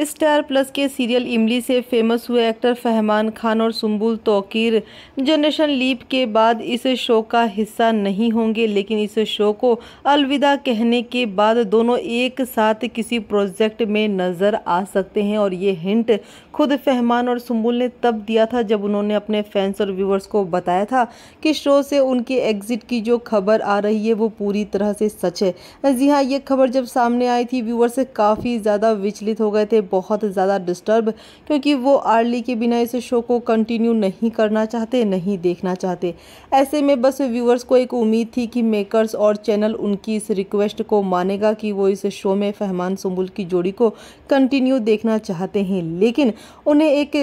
Star plus के serial इमली से फेमस हुए एक्टर फहमान खान और सुम्बुल तोकीर जनरेशन लीप के बाद इस शो का हिस्सा नहीं होंगे लेकिन इस शो को अलविदा कहने के बाद दोनों एक साथ किसी प्रोजेक्ट में नज़र आ सकते हैं और ये हिंट खुद फहमान और सुम्बुल ने तब दिया था जब उन्होंने अपने फैंस और व्यूवर्स को बताया था कि शो से उनकी एग्ज़िट की जो खबर आ रही है वो पूरी तरह से सच है जी हाँ ये खबर जब सामने आई थी व्यूवर्स काफ़ी ज़्यादा विचलित हो गए थे बहुत ज़्यादा डिस्टर्ब क्योंकि वो आर्ली के बिना इस शो को कंटिन्यू नहीं करना चाहते नहीं देखना चाहते ऐसे में बस व्यूअर्स को एक उम्मीद थी कि मेकर्स और चैनल उनकी इस रिक्वेस्ट को मानेगा कि वो इस शो में फहमान सुम्बुल की जोड़ी को कंटिन्यू देखना चाहते हैं लेकिन उन्हें एक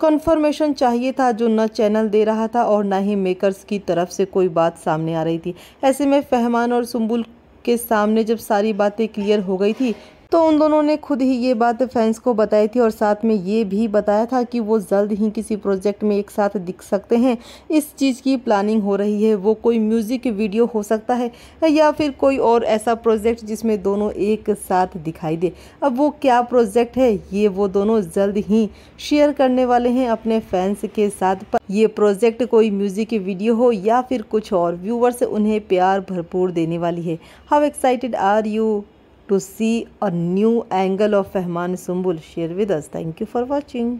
कन्फर्मेशन चाहिए था जो न चैनल दे रहा था और ना ही मेकर्स की तरफ से कोई बात सामने आ रही थी ऐसे में फहमान और सुम्बुल के सामने जब सारी बातें क्लियर हो गई थी तो उन दोनों ने खुद ही ये बात फैंस को बताई थी और साथ में ये भी बताया था कि वो जल्द ही किसी प्रोजेक्ट में एक साथ दिख सकते हैं इस चीज़ की प्लानिंग हो रही है वो कोई म्यूज़िक वीडियो हो सकता है या फिर कोई और ऐसा प्रोजेक्ट जिसमें दोनों एक साथ दिखाई दे अब वो क्या प्रोजेक्ट है ये वो दोनों जल्द ही शेयर करने वाले हैं अपने फैंस के साथ पर ये प्रोजेक्ट कोई म्यूज़िक वीडियो हो या फिर कुछ और व्यूवर्स उन्हें प्यार भरपूर देने वाली है how excited are you to see a new angle of Fehmarn Sumbul. Share with us. Thank you for watching.